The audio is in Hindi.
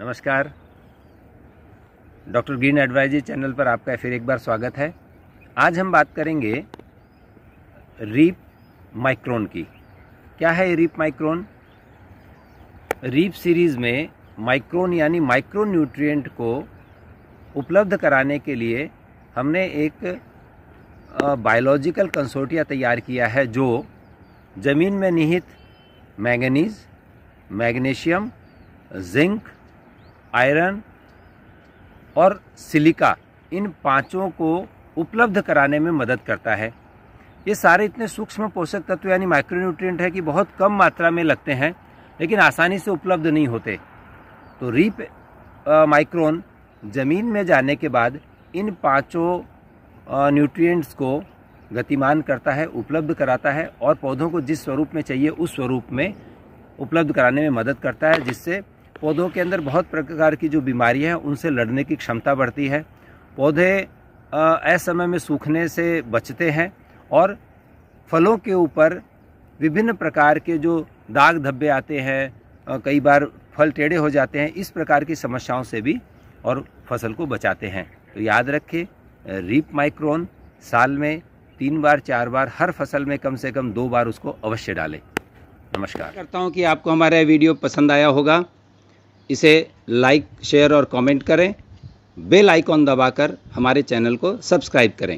नमस्कार डॉक्टर ग्रीन एडवाइजरी चैनल पर आपका फिर एक बार स्वागत है आज हम बात करेंगे रीप माइक्रोन की क्या है रीप माइक्रोन रीप सीरीज़ में माइक्रोन यानी माइक्रो न्यूट्रिएंट को उपलब्ध कराने के लिए हमने एक बायोलॉजिकल कंसोर्टिया तैयार किया है जो ज़मीन में निहित मैंगनीज मैग्नीशियम जिंक आयरन और सिलिका इन पांचों को उपलब्ध कराने में मदद करता है ये सारे इतने सूक्ष्म पोषक तत्व यानी माइक्रोन्यूट्रिएंट है कि बहुत कम मात्रा में लगते हैं लेकिन आसानी से उपलब्ध नहीं होते तो रीप माइक्रोन ज़मीन में जाने के बाद इन पांचों न्यूट्रिएंट्स को गतिमान करता है उपलब्ध कराता है और पौधों को जिस स्वरूप में चाहिए उस स्वरूप में उपलब्ध कराने में मदद करता है जिससे पौधों के अंदर बहुत प्रकार की जो बीमारियां हैं उनसे लड़ने की क्षमता बढ़ती है पौधे ऐसे समय में सूखने से बचते हैं और फलों के ऊपर विभिन्न प्रकार के जो दाग धब्बे आते हैं कई बार फल टेढ़े हो जाते हैं इस प्रकार की समस्याओं से भी और फसल को बचाते हैं तो याद रखें रीप माइक्रोन साल में तीन बार चार बार हर फसल में कम से कम दो बार उसको अवश्य डालें नमस्कार करता हूँ कि आपको हमारा वीडियो पसंद आया होगा इसे लाइक शेयर और कमेंट करें बेल आइकॉन दबाकर हमारे चैनल को सब्सक्राइब करें